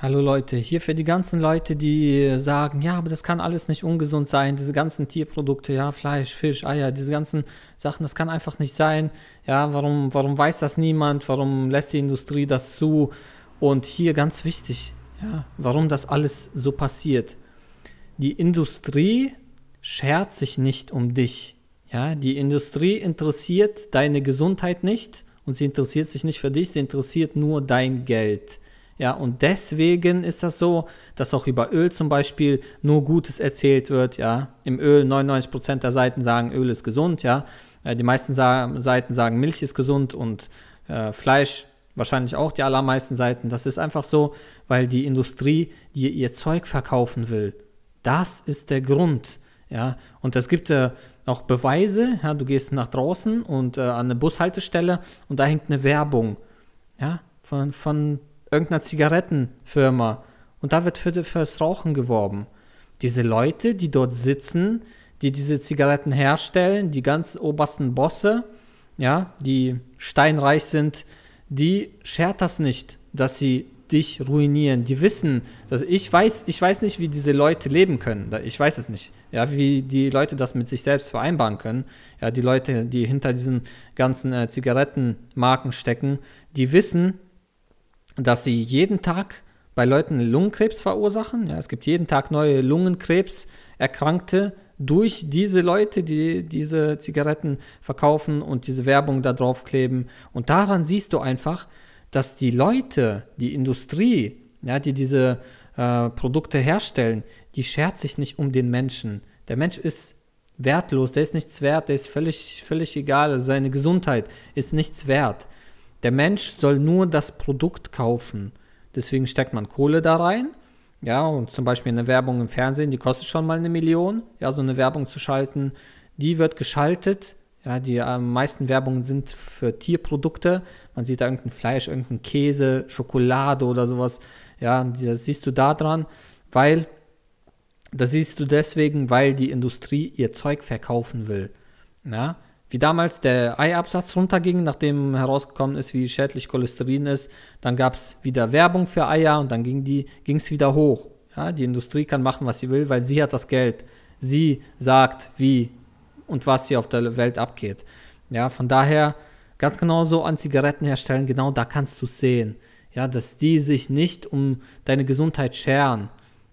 Hallo Leute, hier für die ganzen Leute, die sagen, ja, aber das kann alles nicht ungesund sein, diese ganzen Tierprodukte, ja, Fleisch, Fisch, Eier, diese ganzen Sachen, das kann einfach nicht sein. Ja, warum, warum weiß das niemand? Warum lässt die Industrie das zu? Und hier ganz wichtig, ja, warum das alles so passiert. Die Industrie schert sich nicht um dich. Ja, die Industrie interessiert deine Gesundheit nicht und sie interessiert sich nicht für dich, sie interessiert nur dein Geld. Ja, und deswegen ist das so, dass auch über Öl zum Beispiel nur Gutes erzählt wird. Ja, im Öl 99% der Seiten sagen, Öl ist gesund. Ja, äh, die meisten Seiten sagen, Milch ist gesund und äh, Fleisch wahrscheinlich auch die allermeisten Seiten. Das ist einfach so, weil die Industrie dir ihr Zeug verkaufen will. Das ist der Grund. Ja, und es gibt äh, auch Beweise. Ja, du gehst nach draußen und äh, an eine Bushaltestelle und da hängt eine Werbung. Ja, von, von irgendeiner Zigarettenfirma. Und da wird für, fürs Rauchen geworben. Diese Leute, die dort sitzen, die diese Zigaretten herstellen, die ganz obersten Bosse, ja, die steinreich sind, die schert das nicht, dass sie dich ruinieren. Die wissen, dass ich weiß, ich weiß nicht, wie diese Leute leben können. Ich weiß es nicht. Ja, wie die Leute das mit sich selbst vereinbaren können. Ja, die Leute, die hinter diesen ganzen äh, Zigarettenmarken stecken, die wissen, dass sie jeden Tag bei Leuten Lungenkrebs verursachen. Ja, es gibt jeden Tag neue Lungenkrebserkrankte durch diese Leute, die diese Zigaretten verkaufen und diese Werbung da draufkleben. Und daran siehst du einfach, dass die Leute, die Industrie, ja, die diese äh, Produkte herstellen, die schert sich nicht um den Menschen. Der Mensch ist wertlos, der ist nichts wert, der ist völlig, völlig egal. Also seine Gesundheit ist nichts wert. Der Mensch soll nur das Produkt kaufen. Deswegen steckt man Kohle da rein. Ja, und zum Beispiel eine Werbung im Fernsehen, die kostet schon mal eine Million. Ja, so eine Werbung zu schalten, die wird geschaltet. Ja, die äh, meisten Werbungen sind für Tierprodukte. Man sieht da irgendein Fleisch, irgendein Käse, Schokolade oder sowas. Ja, das siehst du da dran, weil das siehst du deswegen, weil die Industrie ihr Zeug verkaufen will. Ja, wie damals der Eiabsatz runterging, nachdem herausgekommen ist, wie schädlich Cholesterin ist, dann gab es wieder Werbung für Eier und dann ging es wieder hoch. Ja, die Industrie kann machen, was sie will, weil sie hat das Geld. Sie sagt, wie und was hier auf der Welt abgeht. Ja, von daher ganz genauso an Zigaretten herstellen, genau da kannst du sehen. Ja, dass die sich nicht um deine Gesundheit scheren.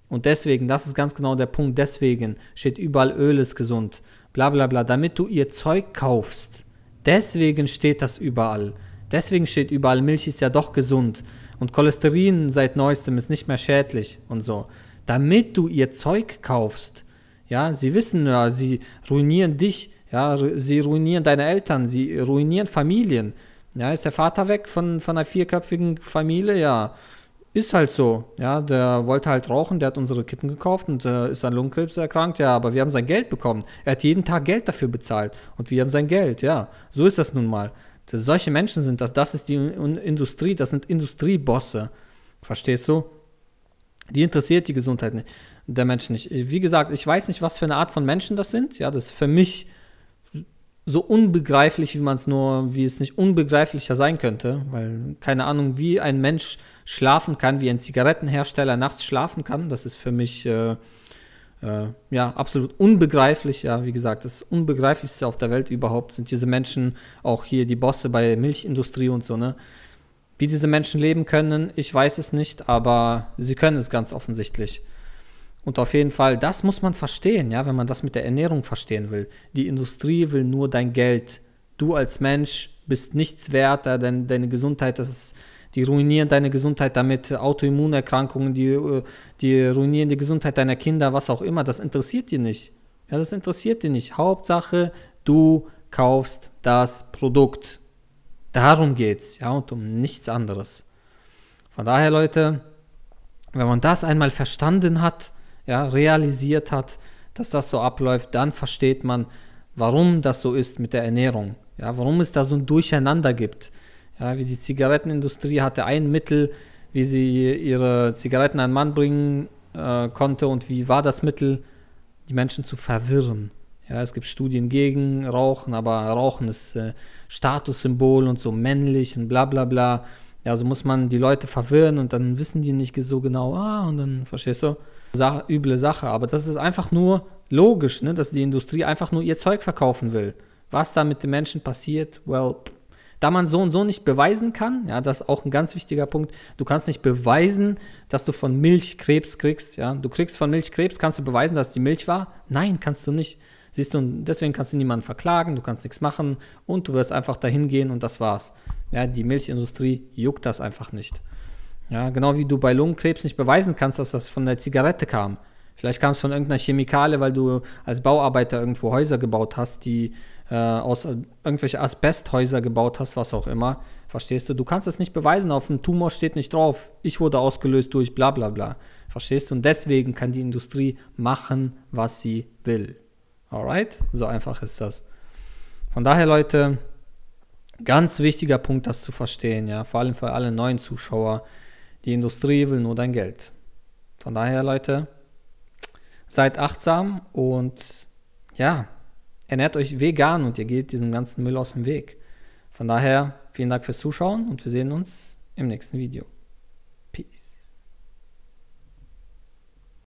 Und deswegen, das ist ganz genau der Punkt, deswegen steht überall Öl ist gesund bla bla bla, damit du ihr Zeug kaufst. Deswegen steht das überall. Deswegen steht überall, Milch ist ja doch gesund und Cholesterin seit neuestem ist nicht mehr schädlich und so. Damit du ihr Zeug kaufst. Ja, sie wissen ja, sie ruinieren dich, ja, sie ruinieren deine Eltern, sie ruinieren Familien. Ja, ist der Vater weg von, von einer vierköpfigen Familie, ja. Ist halt so, ja, der wollte halt rauchen, der hat unsere Kippen gekauft und äh, ist an Lungenkrebs erkrankt, ja, aber wir haben sein Geld bekommen. Er hat jeden Tag Geld dafür bezahlt und wir haben sein Geld, ja. So ist das nun mal. Das, solche Menschen sind das, das ist die Industrie, das sind Industriebosse. Verstehst du? Die interessiert die Gesundheit nicht, der Menschen nicht. Wie gesagt, ich weiß nicht, was für eine Art von Menschen das sind, ja, das ist für mich so unbegreiflich, wie man es nur, wie es nicht unbegreiflicher sein könnte, weil keine Ahnung, wie ein Mensch schlafen kann, wie ein Zigarettenhersteller nachts schlafen kann, das ist für mich äh, äh, ja absolut unbegreiflich. Ja, wie gesagt, das unbegreiflichste auf der Welt überhaupt sind diese Menschen, auch hier die Bosse bei Milchindustrie und so ne. Wie diese Menschen leben können, ich weiß es nicht, aber sie können es ganz offensichtlich. Und auf jeden Fall, das muss man verstehen, ja, wenn man das mit der Ernährung verstehen will. Die Industrie will nur dein Geld. Du als Mensch bist nichts wert, denn deine Gesundheit, das ist, die ruinieren deine Gesundheit damit, Autoimmunerkrankungen, die, äh, die ruinieren die Gesundheit deiner Kinder, was auch immer, das interessiert dir nicht. Ja, das interessiert dir nicht. Hauptsache, du kaufst das Produkt. Darum geht's, ja, und um nichts anderes. Von daher, Leute, wenn man das einmal verstanden hat, ja, realisiert hat, dass das so abläuft, dann versteht man, warum das so ist mit der Ernährung. Ja, warum es da so ein Durcheinander gibt. Ja, wie die Zigarettenindustrie hatte ein Mittel, wie sie ihre Zigaretten an den Mann bringen äh, konnte und wie war das Mittel, die Menschen zu verwirren. Ja, es gibt Studien gegen Rauchen, aber Rauchen ist äh, Statussymbol und so männlich und bla bla bla. Ja, also muss man die Leute verwirren und dann wissen die nicht so genau, ah, und dann verstehst du. Sache, üble Sache. Aber das ist einfach nur logisch, ne? dass die Industrie einfach nur ihr Zeug verkaufen will. Was da mit den Menschen passiert, well, da man so und so nicht beweisen kann, ja, das ist auch ein ganz wichtiger Punkt, du kannst nicht beweisen, dass du von Milch Krebs kriegst, ja, du kriegst von Milch Krebs, kannst du beweisen, dass die Milch war? Nein, kannst du nicht. Siehst du, deswegen kannst du niemanden verklagen, du kannst nichts machen und du wirst einfach dahin gehen und das war's. Ja, die Milchindustrie juckt das einfach nicht. Ja, genau wie du bei Lungenkrebs nicht beweisen kannst, dass das von der Zigarette kam. Vielleicht kam es von irgendeiner Chemikale, weil du als Bauarbeiter irgendwo Häuser gebaut hast, die äh, aus äh, irgendwelche Asbesthäuser gebaut hast, was auch immer. Verstehst du? Du kannst es nicht beweisen, auf dem Tumor steht nicht drauf, ich wurde ausgelöst durch bla bla bla. Verstehst du? Und deswegen kann die Industrie machen, was sie will. Alright? So einfach ist das. Von daher, Leute, ganz wichtiger Punkt, das zu verstehen, ja, vor allem für alle neuen Zuschauer die Industrie will nur dein Geld. Von daher, Leute, seid achtsam und ja, ernährt euch vegan und ihr geht diesem ganzen Müll aus dem Weg. Von daher, vielen Dank fürs Zuschauen und wir sehen uns im nächsten Video. Peace.